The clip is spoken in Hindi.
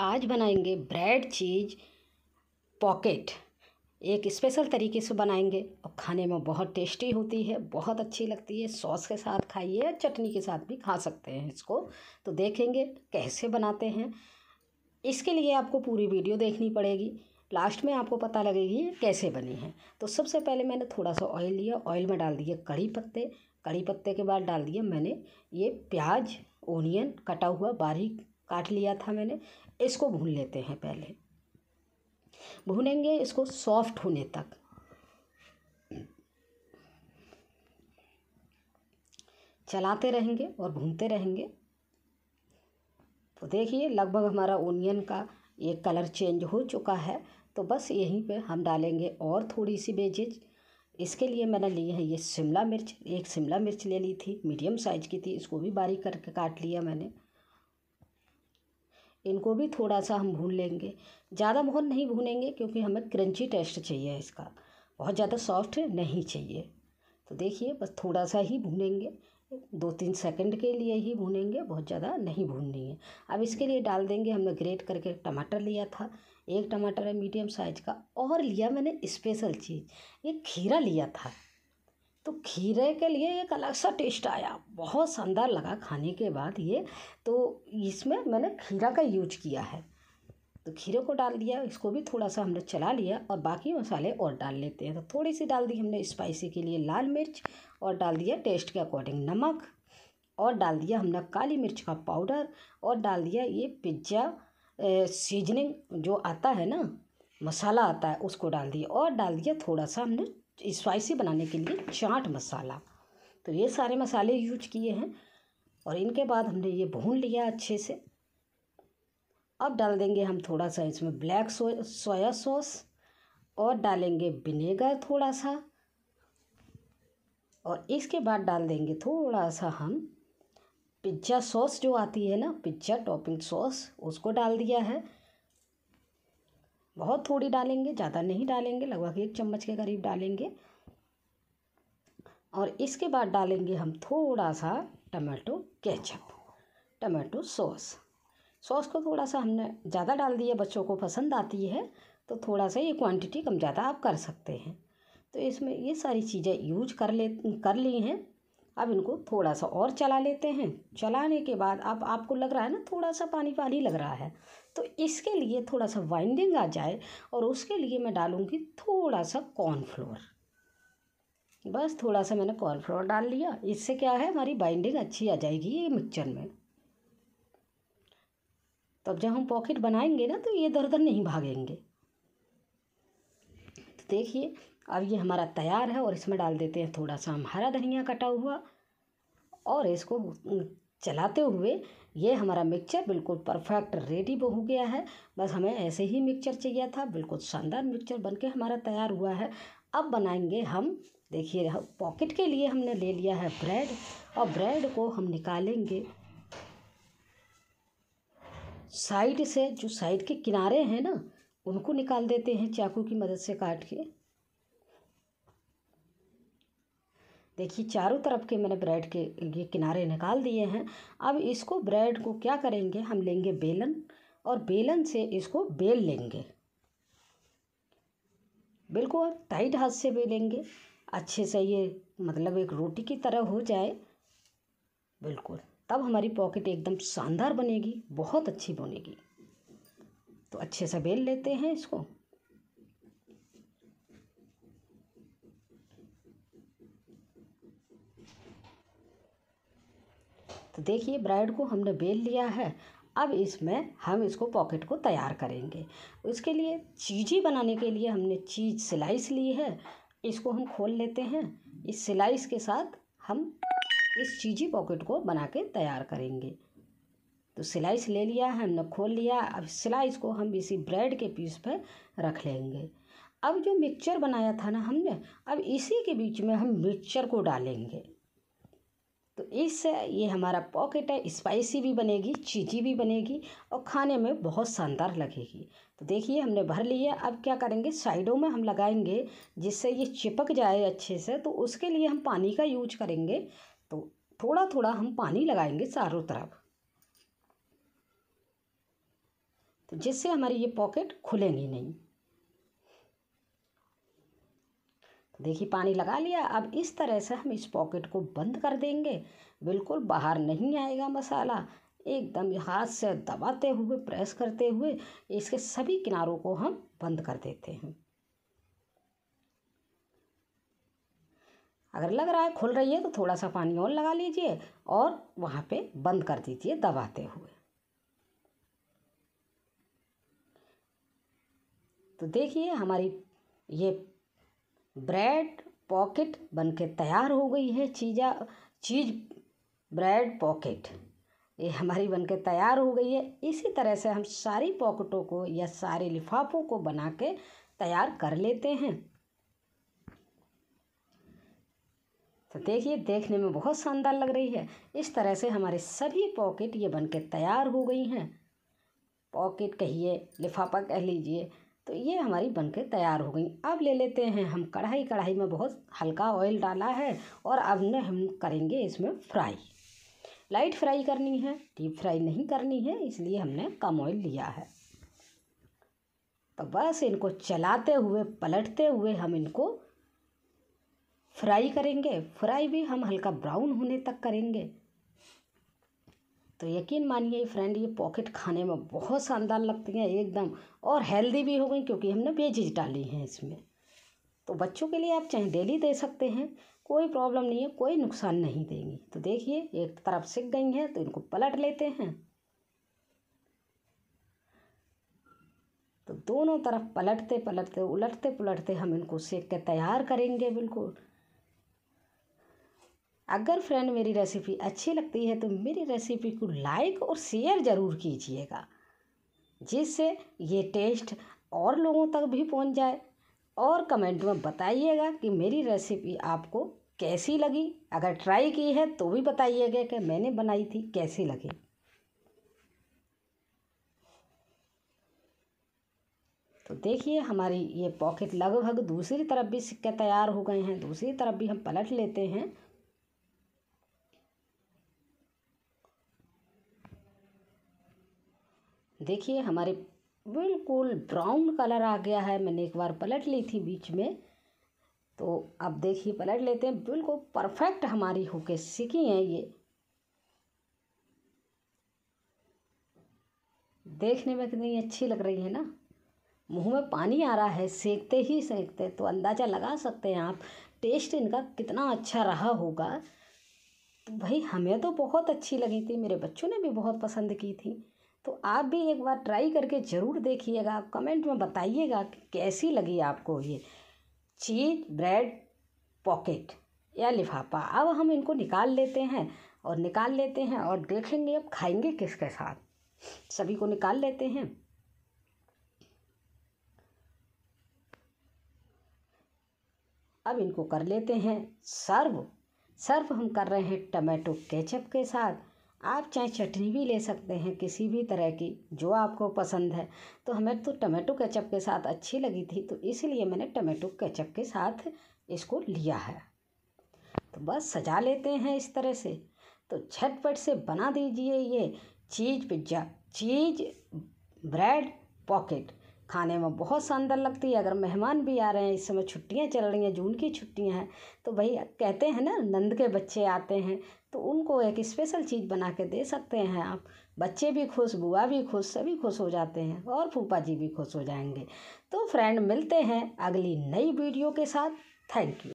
आज बनाएंगे ब्रेड चीज पॉकेट एक स्पेशल तरीके से बनाएंगे और खाने में बहुत टेस्टी होती है बहुत अच्छी लगती है सॉस के साथ खाइए या चटनी के साथ भी खा सकते हैं इसको तो देखेंगे कैसे बनाते हैं इसके लिए आपको पूरी वीडियो देखनी पड़ेगी लास्ट में आपको पता लगेगी कैसे बनी है तो सबसे पहले मैंने थोड़ा सा ऑयल लिया ऑयल में डाल दिए कड़ी पत्ते कड़ी पत्ते के बाद डाल दिया मैंने ये प्याज ओनियन कटा हुआ बारीक काट लिया था मैंने इसको भून लेते हैं पहले भूनेंगे इसको सॉफ्ट होने तक चलाते रहेंगे और भूनते रहेंगे तो देखिए लगभग हमारा ओनियन का ये कलर चेंज हो चुका है तो बस यहीं पे हम डालेंगे और थोड़ी सी बेजेज इसके लिए मैंने ली है ये शिमला मिर्च एक शिमला मिर्च ले ली थी मीडियम साइज की थी इसको भी बारीक करके काट लिया मैंने इनको भी थोड़ा सा हम भून लेंगे ज़्यादा बहुत नहीं भूनेंगे क्योंकि हमें क्रंची टेस्ट चाहिए इसका बहुत ज़्यादा सॉफ्ट नहीं चाहिए तो देखिए बस थोड़ा सा ही भूनेंगे दो तीन सेकंड के लिए ही भूनेंगे बहुत ज़्यादा नहीं भूननी है अब इसके लिए डाल देंगे हमने ग्रेट करके टमाटर लिया था एक टमाटर है मीडियम साइज का और लिया मैंने स्पेशल चीज़ ये खीरा लिया था तो खीरे के लिए एक अलग सा टेस्ट आया बहुत शानदार लगा खाने के बाद ये तो इसमें मैंने खीरा का यूज किया है तो खीरे को डाल दिया इसको भी थोड़ा सा हमने चला लिया और बाकी मसाले और डाल लेते हैं तो थोड़ी सी डाल दी हमने स्पाइसी के लिए लाल मिर्च और डाल दिया टेस्ट के अकॉर्डिंग नमक और डाल दिया हमने काली मिर्च का पाउडर और डाल दिया ये पिज्ज़ा सीजनिंग जो आता है ना मसाला आता है उसको डाल दिया और डाल दिया थोड़ा सा हमने स्पाइसी बनाने के लिए चाट मसाला तो ये सारे मसाले यूज किए हैं और इनके बाद हमने ये भून लिया अच्छे से अब डाल देंगे हम थोड़ा सा इसमें ब्लैक सो, सोया सॉस और डालेंगे विनेगर थोड़ा सा और इसके बाद डाल देंगे थोड़ा सा हम पिज्ज़ा सॉस जो आती है ना पिज्ज़ा टॉपिंग सॉस उसको डाल दिया है बहुत थोड़ी डालेंगे ज़्यादा नहीं डालेंगे लगभग एक चम्मच के करीब डालेंगे और इसके बाद डालेंगे हम थोड़ा सा tomato ketchup tomato sauce sauce को थोड़ा सा हमने ज़्यादा डाल दिया बच्चों को पसंद आती है तो थोड़ा सा ये क्वांटिटी कम ज़्यादा आप कर सकते हैं तो इसमें ये सारी चीज़ें यूज कर ले कर ली हैं अब इनको थोड़ा सा और चला लेते हैं चलाने के बाद अब आप, आपको लग रहा है ना थोड़ा सा पानी पानी लग रहा है तो इसके लिए थोड़ा सा वाइंडिंग आ जाए और उसके लिए मैं डालूँगी थोड़ा सा कॉर्नफ्लोर बस थोड़ा सा मैंने कॉर्नफ्लोर डाल लिया इससे क्या है हमारी बाइंडिंग अच्छी आ जाएगी ये मिक्सचर में तो अब जब हम पॉकेट बनाएंगे ना तो ये इधर उधर नहीं भागेंगे तो देखिए अब ये हमारा तैयार है और इसमें डाल देते हैं थोड़ा सा हम हरा धनिया कटा हुआ और इसको चलाते हुए ये हमारा मिक्सचर बिल्कुल परफेक्ट रेडी हो गया है बस हमें ऐसे ही मिक्सचर चाहिए था बिल्कुल शानदार मिक्सचर बन के हमारा तैयार हुआ है अब बनाएंगे हम देखिए पॉकेट के लिए हमने ले लिया है ब्रेड और ब्रेड को हम निकालेंगे साइड से जो साइड के किनारे हैं ना उनको निकाल देते हैं चाकू की मदद से काट के देखिए चारों तरफ के मैंने ब्रेड के ये किनारे निकाल दिए हैं अब इसको ब्रेड को क्या करेंगे हम लेंगे बेलन और बेलन से इसको बेल लेंगे बिल्कुल टाइट हाथ से बेलेंगे अच्छे से ये मतलब एक रोटी की तरह हो जाए बिल्कुल तब हमारी पॉकेट एकदम शानदार बनेगी बहुत अच्छी बनेगी तो अच्छे से बेल लेते हैं इसको तो देखिए ब्राइड को हमने बेल लिया है अब इसमें हम इसको पॉकेट को तैयार करेंगे उसके लिए चीज़ी बनाने के लिए हमने चीज सिलाइस ली है इसको हम खोल लेते हैं इस सिलाइस के साथ हम इस चीजी पॉकेट को बना के तैयार करेंगे तो सिलाइस ले लिया है हमने खोल लिया अब सिलाइस को हम इसी ब्रेड के पीस पर रख लेंगे अब जो मिक्सचर बनाया था ना हमने अब इसी के बीच में हम मिक्सचर को डालेंगे तो इससे ये हमारा पॉकेट है स्पाइसी भी बनेगी चीज़ी भी बनेगी और खाने में बहुत शानदार लगेगी तो देखिए हमने भर लिया अब क्या करेंगे साइडों में हम लगाएंगे जिससे ये चिपक जाए अच्छे से तो उसके लिए हम पानी का यूज करेंगे तो थोड़ा थोड़ा हम पानी लगाएंगे चारों तरफ तो जिससे हमारी ये पॉकेट खुलेंगी नहीं देखिए पानी लगा लिया अब इस तरह से हम इस पॉकेट को बंद कर देंगे बिल्कुल बाहर नहीं आएगा मसाला एकदम हाथ से दबाते हुए प्रेस करते हुए इसके सभी किनारों को हम बंद कर देते हैं अगर लग रहा है खुल रही है तो थोड़ा सा पानी और लगा लीजिए और वहाँ पे बंद कर दीजिए दबाते हुए तो देखिए हमारी ये ब्रेड पॉकेट बन के तैयार हो गई है चीज़ा चीज ब्रेड पॉकेट ये हमारी बन के तैयार हो गई है इसी तरह से हम सारी पॉकेटों को या सारे लिफाफों को बना के तैयार कर लेते हैं तो देखिए देखने में बहुत शानदार लग रही है इस तरह से हमारे सभी पॉकेट ये बन के तैयार हो गई हैं पॉकेट कहिए लिफाफा कह लीजिए तो ये हमारी बन के तैयार हो गई अब ले लेते हैं हम कढ़ाई कढ़ाई में बहुत हल्का ऑयल डाला है और अब ने हम करेंगे इसमें फ्राई लाइट फ्राई करनी है डीप फ्राई नहीं करनी है इसलिए हमने कम ऑयल लिया है तो बस इनको चलाते हुए पलटते हुए हम इनको फ्राई करेंगे फ्राई भी हम हल्का ब्राउन होने तक करेंगे तो यकीन मानिए फ्रेंड ये पॉकेट खाने में बहुत शानदार लगती हैं एकदम और हेल्दी भी हो गई क्योंकि हमने वेजिज डाली हैं इसमें तो बच्चों के लिए आप चाहे डेली दे सकते हैं कोई प्रॉब्लम नहीं है कोई नुकसान नहीं देंगी तो देखिए एक तरफ सिक गई हैं तो इनको पलट लेते हैं तो दोनों तरफ पलटते पलटते उलटते पलटते हम इनको सेक के तैयार करेंगे बिल्कुल अगर फ्रेंड मेरी रेसिपी अच्छी लगती है तो मेरी रेसिपी को लाइक और शेयर ज़रूर कीजिएगा जिससे ये टेस्ट और लोगों तक भी पहुंच जाए और कमेंट में बताइएगा कि मेरी रेसिपी आपको कैसी लगी अगर ट्राई की है तो भी बताइएगा कि मैंने बनाई थी कैसी लगी तो देखिए हमारी ये पॉकेट लगभग दूसरी तरफ भी सिक्के तैयार हो गए हैं दूसरी तरफ भी हम पलट लेते हैं देखिए हमारे बिल्कुल ब्राउन कलर आ गया है मैंने एक बार पलट ली थी बीच में तो अब देखिए पलट लेते हैं बिल्कुल परफेक्ट हमारी होके सीखी हैं ये देखने में कितनी अच्छी लग रही है ना मुंह में पानी आ रहा है सेकते ही सेकते तो अंदाज़ा लगा सकते हैं आप टेस्ट इनका कितना अच्छा रहा होगा तो भाई हमें तो बहुत अच्छी लगी थी मेरे बच्चों ने भी बहुत पसंद की थी तो आप भी एक बार ट्राई करके ज़रूर देखिएगा कमेंट में बताइएगा कि कैसी लगी आपको ये चीज ब्रेड पॉकेट या लिफाफा अब हम इनको निकाल लेते हैं और निकाल लेते हैं और देखेंगे अब खाएंगे किसके साथ सभी को निकाल लेते हैं अब इनको कर लेते हैं सर्व सर्व हम कर रहे हैं टमाटो केचप के साथ आप चाहे चटनी भी ले सकते हैं किसी भी तरह की जो आपको पसंद है तो हमें तो टमेटो केचप के साथ अच्छी लगी थी तो इसलिए मैंने टमेटो केचप के साथ इसको लिया है तो बस सजा लेते हैं इस तरह से तो झटपट से बना दीजिए ये cheese pizza cheese bread pocket खाने में बहुत शानदार लगती है अगर मेहमान भी आ रहे हैं इस समय छुट्टियाँ चल रही हैं जून की छुट्टियाँ हैं तो भाई कहते हैं ना नंद के बच्चे आते हैं तो उनको एक स्पेशल चीज़ बना के दे सकते हैं आप बच्चे भी खुश बुआ भी खुश सभी खुश हो जाते हैं और फूफा जी भी खुश हो जाएंगे तो फ्रेंड मिलते हैं अगली नई वीडियो के साथ थैंक यू